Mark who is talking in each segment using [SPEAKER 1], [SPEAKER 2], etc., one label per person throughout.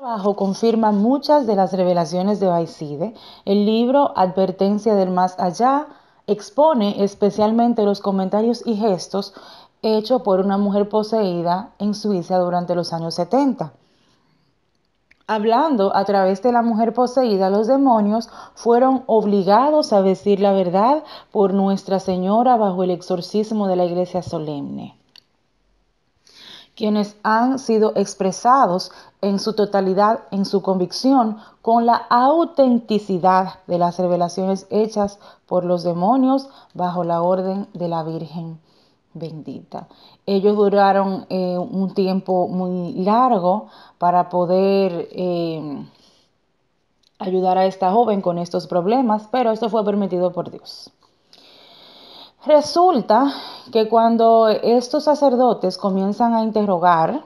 [SPEAKER 1] trabajo confirma muchas de las revelaciones de Baiside. El libro Advertencia del Más Allá expone especialmente los comentarios y gestos hechos por una mujer poseída en Suiza durante los años 70. Hablando a través de la mujer poseída, los demonios fueron obligados a decir la verdad por Nuestra Señora bajo el exorcismo de la iglesia solemne quienes han sido expresados en su totalidad en su convicción con la autenticidad de las revelaciones hechas por los demonios bajo la orden de la Virgen bendita. Ellos duraron eh, un tiempo muy largo para poder eh, ayudar a esta joven con estos problemas, pero esto fue permitido por Dios. Resulta que cuando estos sacerdotes comienzan a interrogar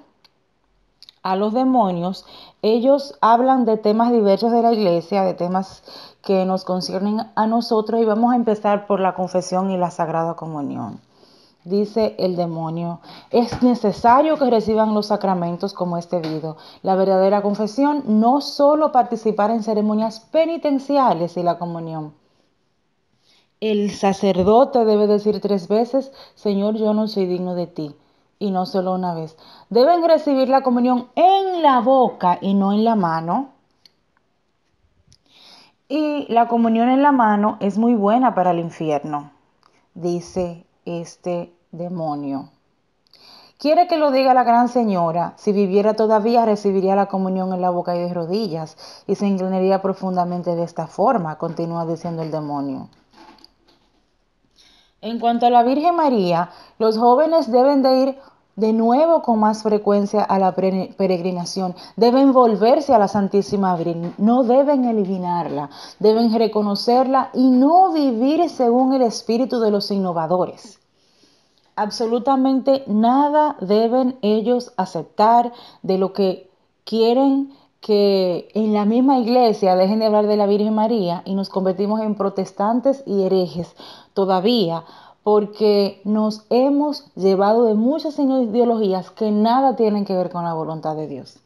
[SPEAKER 1] a los demonios, ellos hablan de temas diversos de la iglesia, de temas que nos conciernen a nosotros y vamos a empezar por la confesión y la sagrada comunión. Dice el demonio, es necesario que reciban los sacramentos como este debido. La verdadera confesión no solo participar en ceremonias penitenciales y la comunión, el sacerdote debe decir tres veces, Señor, yo no soy digno de ti, y no solo una vez. Deben recibir la comunión en la boca y no en la mano. Y la comunión en la mano es muy buena para el infierno, dice este demonio. Quiere que lo diga la gran señora, si viviera todavía recibiría la comunión en la boca y de rodillas y se inclinaría profundamente de esta forma, continúa diciendo el demonio. En cuanto a la Virgen María, los jóvenes deben de ir de nuevo con más frecuencia a la peregrinación. Deben volverse a la Santísima Virgen, no deben eliminarla, deben reconocerla y no vivir según el espíritu de los innovadores. Absolutamente nada deben ellos aceptar de lo que quieren que en la misma iglesia dejen de hablar de la Virgen María y nos convertimos en protestantes y herejes todavía, porque nos hemos llevado de muchas ideologías que nada tienen que ver con la voluntad de Dios.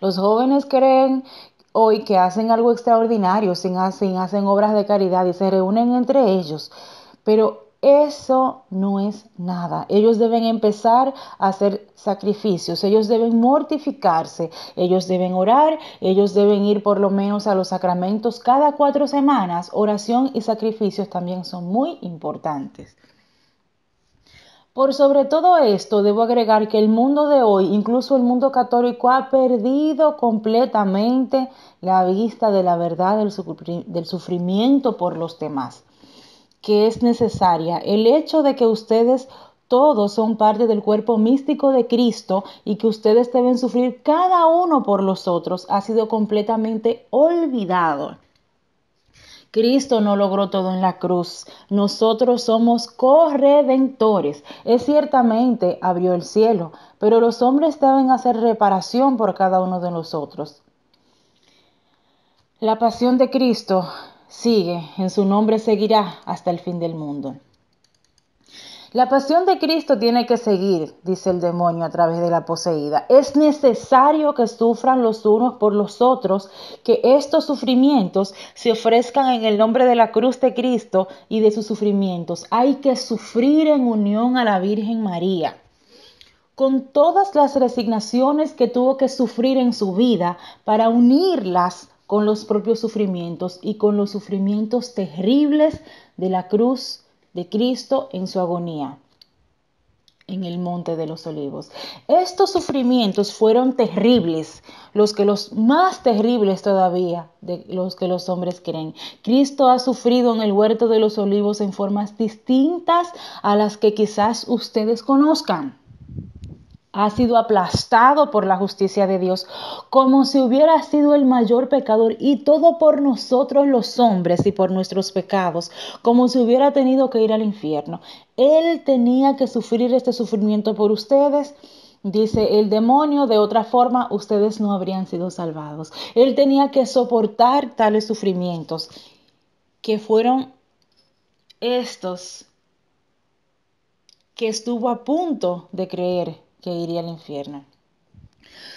[SPEAKER 1] Los jóvenes creen hoy que hacen algo extraordinario, sin hacen, hacen obras de caridad y se reúnen entre ellos, pero eso no es nada. Ellos deben empezar a hacer sacrificios, ellos deben mortificarse, ellos deben orar, ellos deben ir por lo menos a los sacramentos cada cuatro semanas. Oración y sacrificios también son muy importantes. Por sobre todo esto, debo agregar que el mundo de hoy, incluso el mundo católico, ha perdido completamente la vista de la verdad del sufrimiento por los demás que es necesaria. El hecho de que ustedes todos son parte del cuerpo místico de Cristo y que ustedes deben sufrir cada uno por los otros ha sido completamente olvidado. Cristo no logró todo en la cruz. Nosotros somos corredentores. Es ciertamente abrió el cielo, pero los hombres deben hacer reparación por cada uno de nosotros. La pasión de Cristo Sigue, en su nombre seguirá hasta el fin del mundo. La pasión de Cristo tiene que seguir, dice el demonio a través de la poseída. Es necesario que sufran los unos por los otros, que estos sufrimientos se ofrezcan en el nombre de la cruz de Cristo y de sus sufrimientos. Hay que sufrir en unión a la Virgen María. Con todas las resignaciones que tuvo que sufrir en su vida para unirlas con los propios sufrimientos y con los sufrimientos terribles de la cruz de Cristo en su agonía en el monte de los olivos. Estos sufrimientos fueron terribles, los que los más terribles todavía de los que los hombres creen. Cristo ha sufrido en el huerto de los olivos en formas distintas a las que quizás ustedes conozcan ha sido aplastado por la justicia de Dios, como si hubiera sido el mayor pecador y todo por nosotros los hombres y por nuestros pecados, como si hubiera tenido que ir al infierno. Él tenía que sufrir este sufrimiento por ustedes. Dice el demonio, de otra forma ustedes no habrían sido salvados. Él tenía que soportar tales sufrimientos, que fueron estos que estuvo a punto de creer que iría al infierno.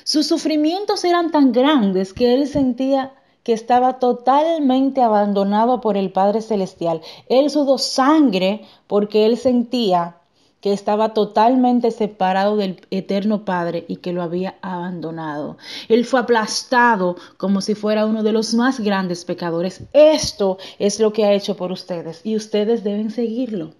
[SPEAKER 1] Sus sufrimientos eran tan grandes que él sentía que estaba totalmente abandonado por el Padre Celestial. Él sudó sangre porque él sentía que estaba totalmente separado del eterno Padre y que lo había abandonado. Él fue aplastado como si fuera uno de los más grandes pecadores. Esto es lo que ha hecho por ustedes y ustedes deben seguirlo.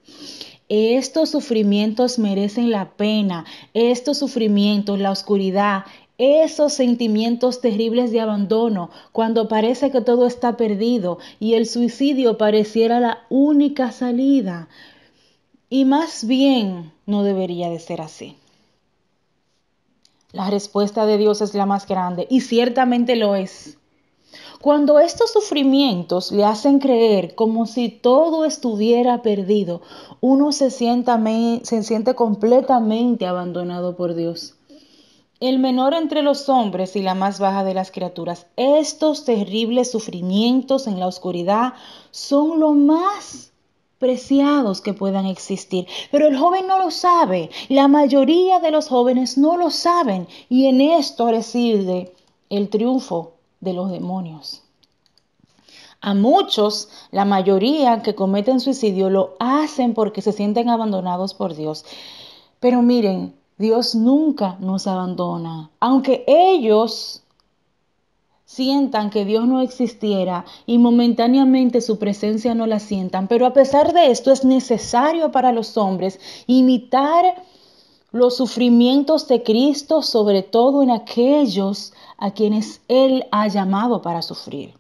[SPEAKER 1] Estos sufrimientos merecen la pena, estos sufrimientos, la oscuridad, esos sentimientos terribles de abandono, cuando parece que todo está perdido y el suicidio pareciera la única salida. Y más bien no debería de ser así. La respuesta de Dios es la más grande y ciertamente lo es. Cuando estos sufrimientos le hacen creer como si todo estuviera perdido, uno se, sienta, se siente completamente abandonado por Dios el menor entre los hombres y la más baja de las criaturas. Estos terribles sufrimientos en la oscuridad son lo más preciados que puedan existir. Pero el joven no lo sabe, la mayoría de los jóvenes no lo saben y en esto reside el triunfo de los demonios. A muchos, la mayoría que cometen suicidio lo hacen porque se sienten abandonados por Dios. Pero miren, Dios nunca nos abandona. Aunque ellos sientan que Dios no existiera y momentáneamente su presencia no la sientan, pero a pesar de esto es necesario para los hombres imitar los sufrimientos de Cristo, sobre todo en aquellos a quienes Él ha llamado para sufrir.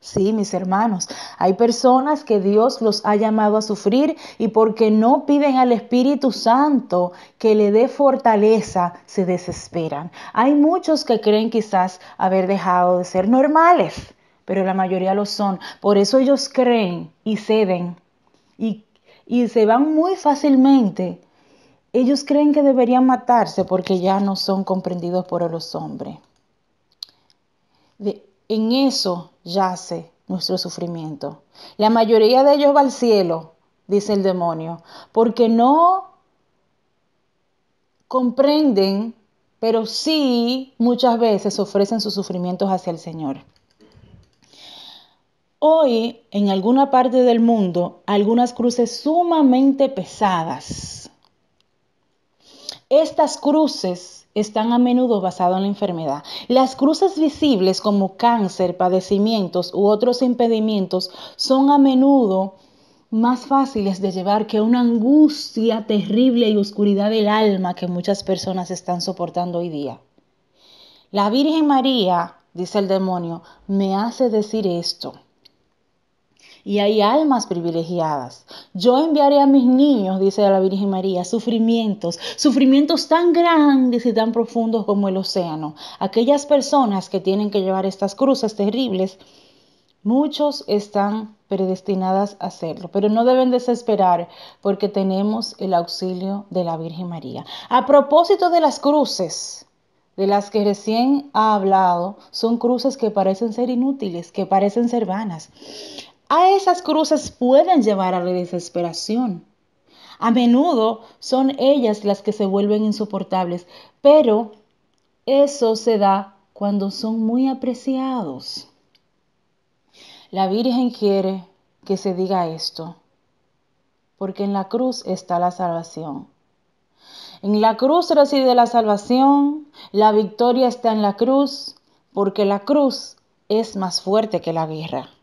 [SPEAKER 1] Sí, mis hermanos, hay personas que Dios los ha llamado a sufrir y porque no piden al Espíritu Santo que le dé fortaleza, se desesperan. Hay muchos que creen quizás haber dejado de ser normales, pero la mayoría lo son. Por eso ellos creen y ceden y, se van muy fácilmente ellos creen que deberían matarse porque ya no son comprendidos por los hombres. en eso yace nuestro sufrimiento. La mayoría de ellos va al cielo, dice el demonio, porque no comprenden, pero sí muchas veces ofrecen sus sufrimientos hacia el Señor. Hoy, en alguna parte del mundo, algunas cruces sumamente pesadas estas cruces están a menudo basadas en la enfermedad. Las cruces visibles como cáncer, padecimientos u otros impedimentos son a menudo más fáciles de llevar que una angustia terrible y oscuridad del alma que muchas personas están soportando hoy día. La Virgen María, dice el demonio, me hace decir esto y hay almas privilegiadas. Yo enviaré a mis niños, dice la Virgen María, sufrimientos, sufrimientos tan grandes y tan profundos como el océano. Aquellas personas que tienen que llevar estas cruces terribles, muchos están predestinadas a hacerlo, pero no deben desesperar porque tenemos el auxilio de la Virgen María. A propósito de las cruces, de las que recién ha hablado son cruces que parecen ser inútiles, que parecen ser vanas. A esas cruces pueden llevar a la desesperación. A menudo son ellas las que se vuelven insoportables, pero eso se da cuando son muy apreciados. La Virgen quiere que se diga esto, porque en la cruz está la salvación. En la cruz reside la salvación, la victoria está en la cruz, porque la cruz es más fuerte que la guerra.